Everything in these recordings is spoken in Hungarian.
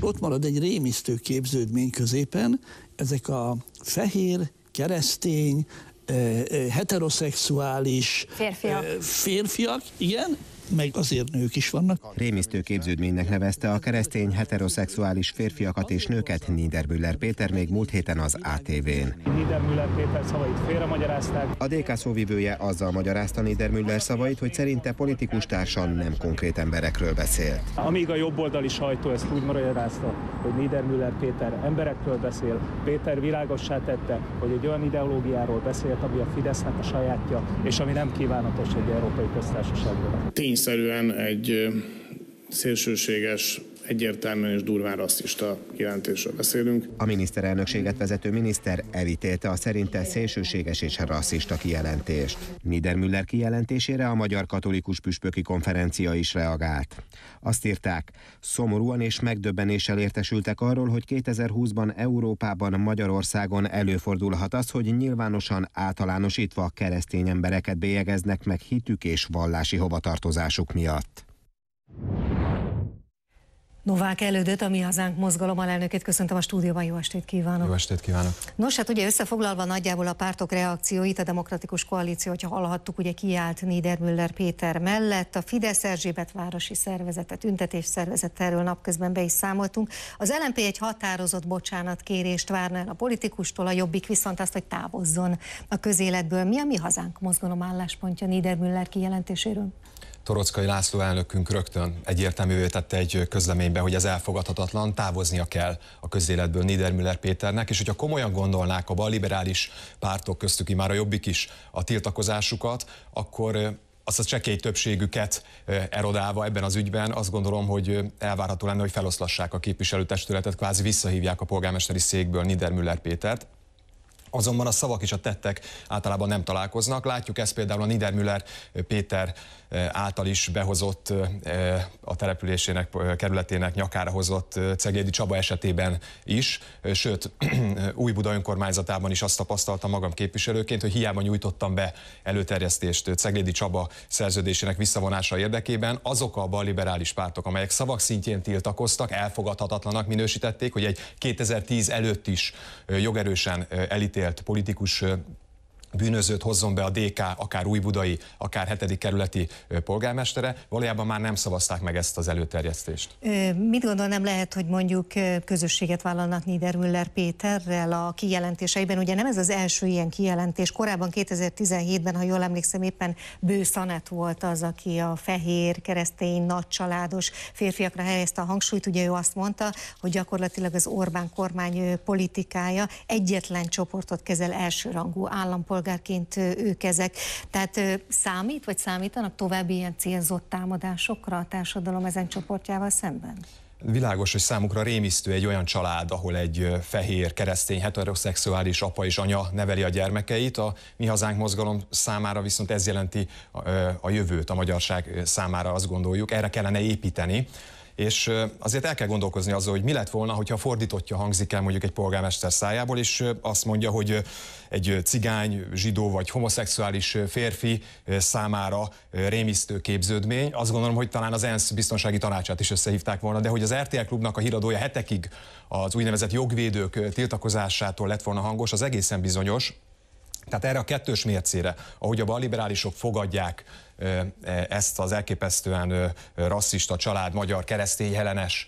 Ott marad egy rémisztő képződmény középen, ezek a fehér, keresztény, eh, eh, heteroszexuális férfiak. Eh, férfiak, igen, meg azért nők is vannak. Rémisztő képződménynek nevezte a keresztény heteroszexuális férfiakat és nőket Niedermüller Péter még múlt héten az ATV-n. Niedermüller Péter szavait félremagyarázták. A DK szóvivője azzal magyarázta Niedermüller szavait, hogy szerinte politikus társan nem konkrét emberekről beszélt. Amíg a jobboldali sajtó ezt úgy magyarázta, hogy Niedermüller Péter emberekről beszél, Péter világossá tette, hogy egy olyan ideológiáról beszélt, ami a Fidesznek a sajátja, és ami nem kívánatos egy európai köztársaságban tényszerűen egy szélsőséges egyértelműen és durván rasszista jelentésről beszélünk. A miniszterelnökséget vezető miniszter elítélte a szerinte szélsőséges és rasszista kijelentést. Niedermüller kijelentésére a Magyar Katolikus Püspöki Konferencia is reagált. Azt írták, szomorúan és megdöbbenéssel értesültek arról, hogy 2020-ban Európában, Magyarországon előfordulhat az, hogy nyilvánosan általánosítva keresztény embereket bélyegeznek meg hitük és vallási hovatartozásuk miatt. Novák elődött, a Mi Hazánk mozgalom alelnökét köszöntöm a stúdióban, jó estét kívánok! Jó estét kívánok! Nos, hát ugye összefoglalva nagyjából a pártok reakcióit, a demokratikus koalíció, hogyha hallhattuk, ugye kiállt Niedermüller Péter mellett, a Fidesz Erzsébet városi szervezetet, üntetés szervezet erről napközben be is számoltunk. Az LMP egy határozott bocsánatkérést várna el a politikustól, a Jobbik viszont azt, hogy távozzon a közéletből. Mi a Mi Hazánk mozgalom álláspontja Niedermüller kijelentéséről? Torockai László elnökünk rögtön egyértelművé tette egy közleménybe, hogy ez elfogadhatatlan, távoznia kell a közéletből Niedermüller Péternek, és hogyha komolyan gondolnák a balliberális pártok köztük már a jobbik is a tiltakozásukat, akkor azt a csekély többségüket erodálva ebben az ügyben, azt gondolom, hogy elvárható lenne, hogy feloszlassák a képviselőtestületet, kvázi visszahívják a polgármesteri székből Niedermüller Pétert. Azonban a szavak és a tettek általában nem találkoznak. Látjuk ezt például a Niedermüller Péter által is behozott a településének, kerületének nyakára hozott Cegédi Csaba esetében is, sőt új Buda önkormányzatában is azt tapasztaltam magam képviselőként, hogy hiába nyújtottam be előterjesztést Ceglédi Csaba szerződésének visszavonása érdekében, azok a balliberális pártok, amelyek szavak szintjén tiltakoztak, elfogadhatatlanak minősítették, hogy egy 2010 előtt is jogerősen elítélt politikus bűnözőt hozzon be a DK, akár újbudai, akár hetedik kerületi polgármestere, valójában már nem szavazták meg ezt az előterjesztést. Mit gondol, nem lehet, hogy mondjuk közösséget vállalnak Niederüller Péterrel a kijelentéseiben? Ugye nem ez az első ilyen kijelentés. Korábban 2017-ben, ha jól emlékszem, éppen Bő Szanet volt az, aki a fehér, keresztény, nagycsaládos férfiakra helyezte a hangsúlyt. Ugye ő azt mondta, hogy gyakorlatilag az Orbán kormány politikája egyetlen csoportot kezel elsőrangú állampolgár állampolgárként ők ezek. Tehát számít, vagy számítanak további ilyen célzott támadásokra a társadalom ezen csoportjával szemben? Világos, hogy számukra rémisztő egy olyan család, ahol egy fehér, keresztény, heteroszexuális apa és anya neveli a gyermekeit. A Mi Hazánk mozgalom számára viszont ez jelenti a, a jövőt, a magyarság számára azt gondoljuk. Erre kellene építeni. És azért el kell gondolkozni azzal, hogy mi lett volna, hogyha fordítottja hangzik el mondjuk egy polgármester szájából, és azt mondja, hogy egy cigány, zsidó vagy homoszexuális férfi számára rémisztő képződmény. Azt gondolom, hogy talán az ENSZ biztonsági tanácsát is összehívták volna, de hogy az RTL klubnak a híradója hetekig az úgynevezett jogvédők tiltakozásától lett volna hangos, az egészen bizonyos. Tehát erre a kettős mércére, ahogy a balliberálisok fogadják e, ezt az elképesztően rasszista, család, magyar, keresztény, helenes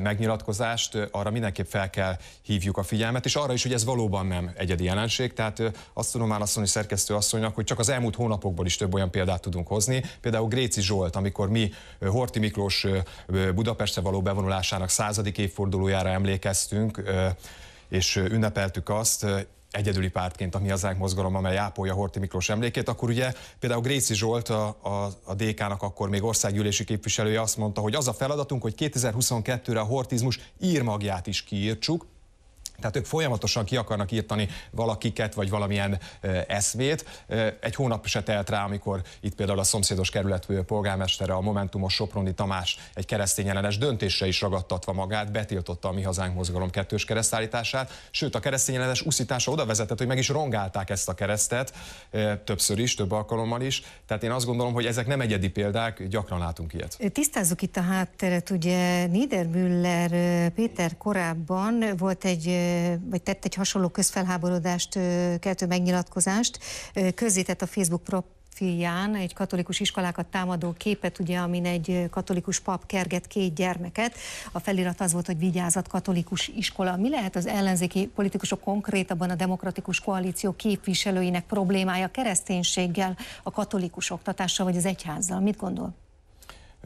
megnyilatkozást, arra mindenképp fel kell hívjuk a figyelmet, és arra is, hogy ez valóban nem egyedi jelenség. Tehát azt tudom válaszolni szerkesztő asszonynak, hogy csak az elmúlt hónapokból is több olyan példát tudunk hozni. Például Gréci Zsolt, amikor mi Horti Miklós Budapestre való bevonulásának századik évfordulójára emlékeztünk, és ünnepeltük azt, egyedüli pártként a Mi Hazánk mozgalom, amely ápolja Horti Miklós emlékét, akkor ugye például Gréci Zsolt, a, a, a DK-nak akkor még országgyűlési képviselője azt mondta, hogy az a feladatunk, hogy 2022-re a hortizmus írmagját is kiírtsuk, tehát ők folyamatosan ki akarnak írtani valakiket, vagy valamilyen eszmét. Egy hónap se telt rá, amikor itt például a szomszédos kerület polgármestere, a Momentumos Soproni Tamás egy keresztény ellenes döntésre is ragadtatva magát, betiltotta a Mi Hazánk mozgalom kettős keresztállítását, sőt a keresztény ellenes úszítása oda vezetett, hogy meg is rongálták ezt a keresztet, többször is, több alkalommal is. Tehát én azt gondolom, hogy ezek nem egyedi példák, gyakran látunk ilyet. Tisztázzuk itt a hátteret, ugye Niedermüller Péter korábban volt egy vagy tett egy hasonló közfelháborodást keltő megnyilatkozást, közzétett a Facebook prop egy katolikus iskolákat támadó képet, ugye, amin egy katolikus pap kerget két gyermeket. A felirat az volt, hogy vigyázat katolikus iskola. Mi lehet az ellenzéki politikusok konkrétabban a demokratikus koalíció képviselőinek problémája kereszténységgel, a katolikus oktatással vagy az egyházzal? Mit gondol?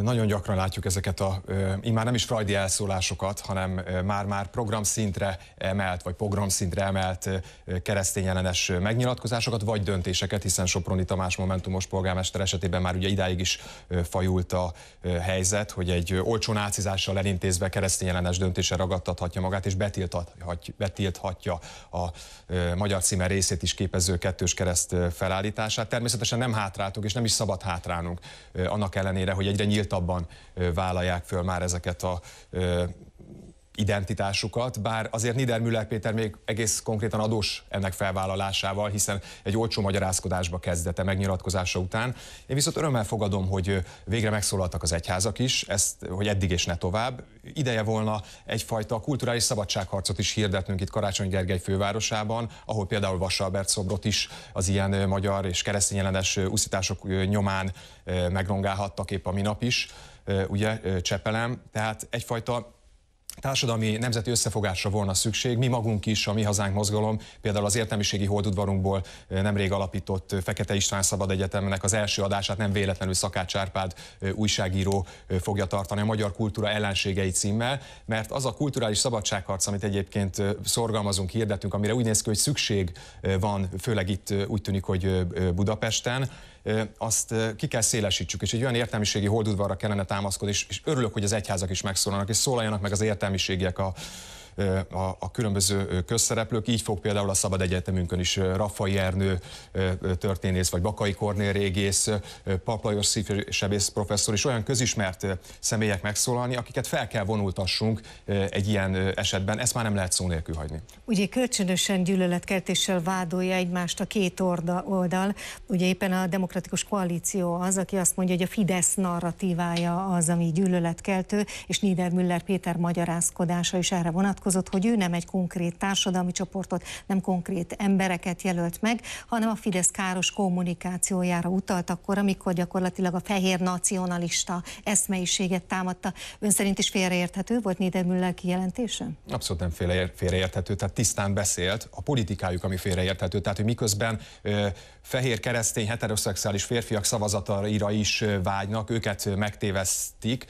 Nagyon gyakran látjuk ezeket a immár nem is frajdi elszólásokat, hanem már-már programszintre emelt, vagy programszintre emelt keresztényellenes megnyilatkozásokat, vagy döntéseket, hiszen Soproni Tamás Momentumos polgármester esetében már ugye idáig is fajult a helyzet, hogy egy olcsó nácizással elintézve keresztényellenes döntése ragadtathatja magát, és betilthatja, betilthatja a magyar címe részét is képező kettős kereszt felállítását. Természetesen nem hátráltunk, és nem is szabad hátrálnunk annak ellenére, hogy egyre nyilván nyíltabban vállalják föl már ezeket a identitásukat, bár azért Niedermüller Péter még egész konkrétan adós ennek felvállalásával, hiszen egy olcsó magyarázkodásba kezdete megnyilatkozása után. Én viszont örömmel fogadom, hogy végre megszólaltak az egyházak is, ezt, hogy eddig és ne tovább. Ideje volna egyfajta kulturális szabadságharcot is hirdetnünk itt Karácsony Gergely fővárosában, ahol például Vasalbert szobrot is az ilyen magyar és keresztény ellenes uszítások nyomán eh, megrongálhattak épp a minap is, eh, ugye eh, Csepelem. Tehát egyfajta társadalmi nemzeti összefogásra volna szükség. Mi magunk is, a Mi Hazánk Mozgalom, például az értelmiségi holdudvarunkból nemrég alapított Fekete István Szabad Egyetemnek az első adását nem véletlenül Szakács Árpád újságíró fogja tartani a Magyar Kultúra ellenségei címmel, mert az a kulturális szabadságharc, amit egyébként szorgalmazunk, hirdetünk, amire úgy néz ki, hogy szükség van, főleg itt úgy tűnik, hogy Budapesten, azt ki kell szélesítsük, és egy olyan értelmiségi holdudvarra kellene támaszkodni, és, örülök, hogy az egyházak is megszólalnak, és szólaljanak meg az értelmiségiek a, a, a különböző közszereplők. Így fog például a Szabad Egyetemünkön is Rafai Ernő történész, vagy Bakai Kornél régész, Paplajos szívsebész professzor és olyan közismert személyek megszólalni, akiket fel kell vonultassunk egy ilyen esetben. Ezt már nem lehet szó nélkül hagyni. Ugye kölcsönösen gyűlöletkeltéssel vádolja egymást a két oldal. Ugye éppen a demokratikus koalíció az, aki azt mondja, hogy a Fidesz narratívája az, ami gyűlöletkeltő, és Niedermüller Péter magyarázkodása is erre vonatkozik nyilatkozott, hogy ő nem egy konkrét társadalmi csoportot, nem konkrét embereket jelölt meg, hanem a Fidesz káros kommunikációjára utalt akkor, amikor gyakorlatilag a fehér nacionalista eszmeiséget támadta. Ön szerint is félreérthető volt Niedermüller kijelentése? Abszolút nem félreérthető, tehát tisztán beszélt, a politikájuk, ami félreérthető, tehát hogy miközben ö, fehér keresztény, heteroszexuális férfiak szavazataira is vágynak, őket megtévesztik,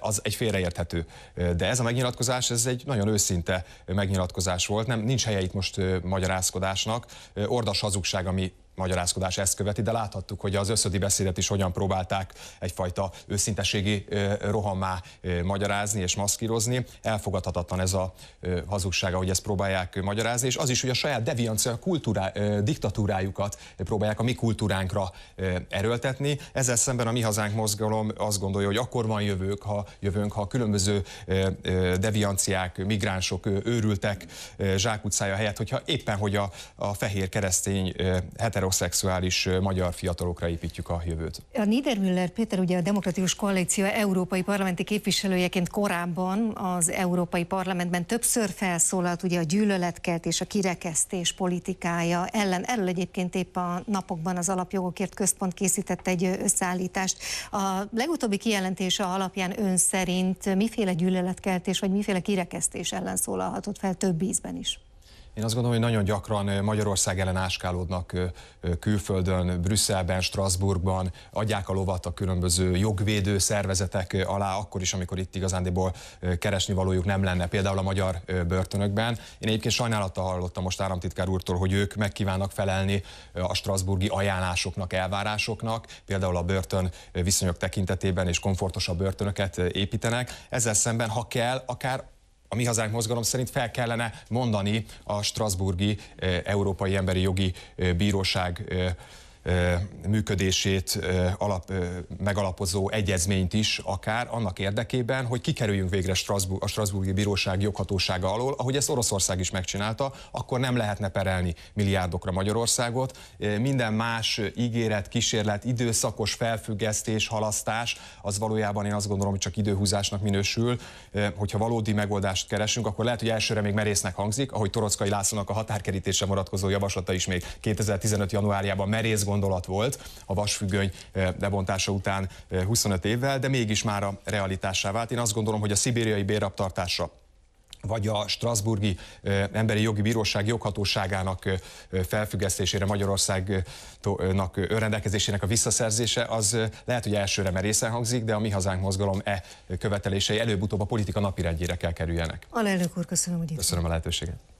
az egy félreérthető. De ez a megnyilatkozás, ez egy nagyon ősz őszinte megnyilatkozás volt, nem, nincs helye itt most magyarázkodásnak, ordas hazugság, ami magyarázkodás ezt követi, de láthattuk, hogy az összödi beszédet is hogyan próbálták egyfajta őszinteségi rohammá magyarázni és maszkírozni. Elfogadhatatlan ez a hazugsága, hogy ezt próbálják magyarázni, és az is, hogy a saját deviancia kultúrá, diktatúrájukat próbálják a mi kultúránkra erőltetni. Ezzel szemben a Mi Hazánk mozgalom azt gondolja, hogy akkor van jövők, ha jövőnk, ha különböző devianciák, migránsok, őrültek zsákutcája helyett, hogyha éppen, hogy a, a fehér keresztény heterodox heteroszexuális magyar fiatalokra építjük a jövőt. A Niedermüller Péter ugye a Demokratikus Koalíció európai parlamenti képviselőjeként korábban az Európai Parlamentben többször felszólalt ugye a gyűlöletkelt és a kirekesztés politikája ellen. Erről egyébként épp a napokban az Alapjogokért Központ készített egy összeállítást. A legutóbbi kijelentése alapján ön szerint miféle gyűlöletkeltés vagy miféle kirekesztés ellen szólalhatott fel több ízben is? Én azt gondolom, hogy nagyon gyakran Magyarország ellen áskálódnak külföldön, Brüsszelben, Strasbourgban, adják a lovat a különböző jogvédő szervezetek alá, akkor is, amikor itt igazándiból keresni valójuk nem lenne, például a magyar börtönökben. Én egyébként sajnálattal hallottam most államtitkár úrtól, hogy ők megkívánnak felelni a strasburgi ajánlásoknak, elvárásoknak, például a börtön viszonyok tekintetében és komfortosabb börtönöket építenek. Ezzel szemben, ha kell, akár a Mi Hazánk mozgalom szerint fel kellene mondani a Strasburgi eh, Európai Emberi Jogi eh, Bíróság eh, működését alap, megalapozó egyezményt is akár annak érdekében, hogy kikerüljünk végre Strasbourg, a Strasburgi Bíróság joghatósága alól, ahogy ezt Oroszország is megcsinálta, akkor nem lehetne perelni milliárdokra Magyarországot. Minden más ígéret, kísérlet, időszakos felfüggesztés, halasztás, az valójában én azt gondolom, hogy csak időhúzásnak minősül. Hogyha valódi megoldást keresünk, akkor lehet, hogy elsőre még merésznek hangzik, ahogy Torockai Lászlónak a határkerítése vonatkozó javaslata is még 2015. januárjában merész gondolat volt a vasfüggöny eh, lebontása után 25 eh, évvel, de mégis már a realitássá vált. Én azt gondolom, hogy a szibériai bérraptartásra vagy a Strasburgi eh, Emberi Jogi Bíróság joghatóságának felfüggesztésére, Magyarországnak önrendelkezésének a visszaszerzése, az lehet, hogy elsőre merészen hangzik, de a Mi Hazánk Mozgalom e követelései előbb-utóbb a politika napirendjére kell kerüljenek. Alelnök úr, köszönöm, hogy itt Köszönöm a lehetőséget.